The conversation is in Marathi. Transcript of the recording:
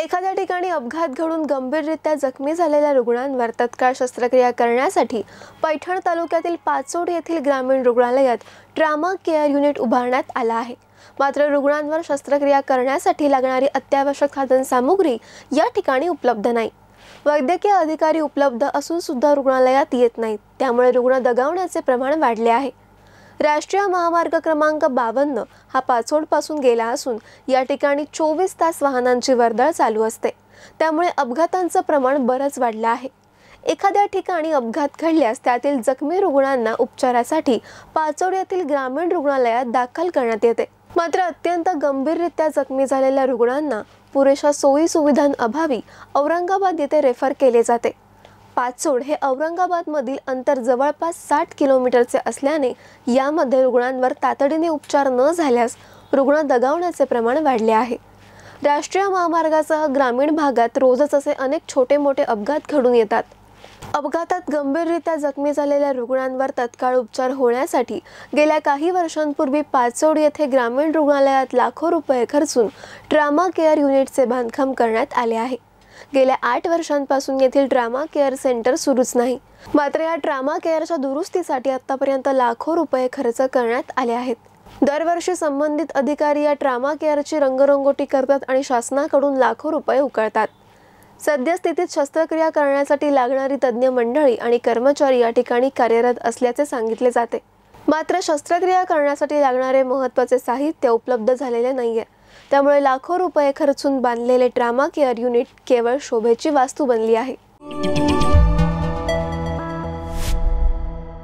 एखाद्या ठिकाणी अपघात घडून गंभीररित्या जखमी झालेल्या रुग्णांवर तत्काळ शस्त्रक्रिया करण्यासाठी पैठण तालुक्यातील पाचोड येथील ग्रामीण रुग्णालयात ट्रामा केअर युनिट उभारण्यात आला आहे मात्र रुग्णांवर शस्त्रक्रिया करण्यासाठी लागणारी अत्यावश्यक सामुग्री या ठिकाणी उपलब्ध नाही वैद्यकीय अधिकारी उपलब्ध असून सुद्धा रुग्णालयात येत नाहीत त्यामुळे रुग्ण दगावण्याचे प्रमाण वाढले आहे राष्ट्रीय महामार्ग क्रमांक बावन्न हा पाचोडपासून गेला असून या ठिकाणी चोवीस तास वाहनांची वर्दळ चालू असते त्यामुळे अपघातांचं प्रमाण बरंच वाढलं आहे एखाद्या ठिकाणी अपघात घडल्यास त्यातील जखमी रुग्णांना उपचारासाठी पाचोड येथील ग्रामीण रुग्णालयात दाखल करण्यात येते मात्र अत्यंत गंभीररित्या जखमी झालेल्या रुग्णांना पुरेशा सोयी सुविधांअभावी औरंगाबाद येथे रेफर केले जाते पाचोड हे औरंगाबादमधील अंतर जवळपास साठ किलोमीटरचे असल्याने यामध्ये रुग्णांवर तातडीने उपचार न झाल्यास रुग्ण दगावण्याचे प्रमाण वाढले आहे राष्ट्रीय महामार्गासह ग्रामीण भागात रोजच असे अनेक छोटे मोठे अपघात घडून येतात अपघातात गंभीररित्या जखमी झालेल्या रुग्णांवर तत्काळ उपचार होण्यासाठी गेल्या काही वर्षांपूर्वी पाचोड येथे ग्रामीण रुग्णालयात लाखो रुपये खर्चून ट्रामा केअर युनिटचे बांधकाम करण्यात आले आहे गेल्या आठ वर्षांपासून येथील ड्रामा केअर सेंटर सुरूच नाही मात्र या ड्रामा केअरच्या दुरुस्तीसाठी आतापर्यंत लाखो रुपये खर्च करण्यात आले आहेत दरवर्षी संबंधित अधिकारी या ट्रामा केअरची रंगरंगोटी करतात आणि शासनाकडून लाखो रुपये उकळतात सद्यस्थितीत शस्त्रक्रिया करण्यासाठी लागणारी तज्ज्ञ मंडळी आणि कर्मचारी या ठिकाणी कार्यरत असल्याचे सांगितले जाते मात्र शस्त्रक्रिया करण्यासाठी लागणारे महत्त्वाचे साहित्य उपलब्ध झालेले नाही आहे त्यामुळे लाखो रुपये खर्चून बांधलेले ट्रामा केअर युनिट केवळ शोभेची वास्तू बनली आहे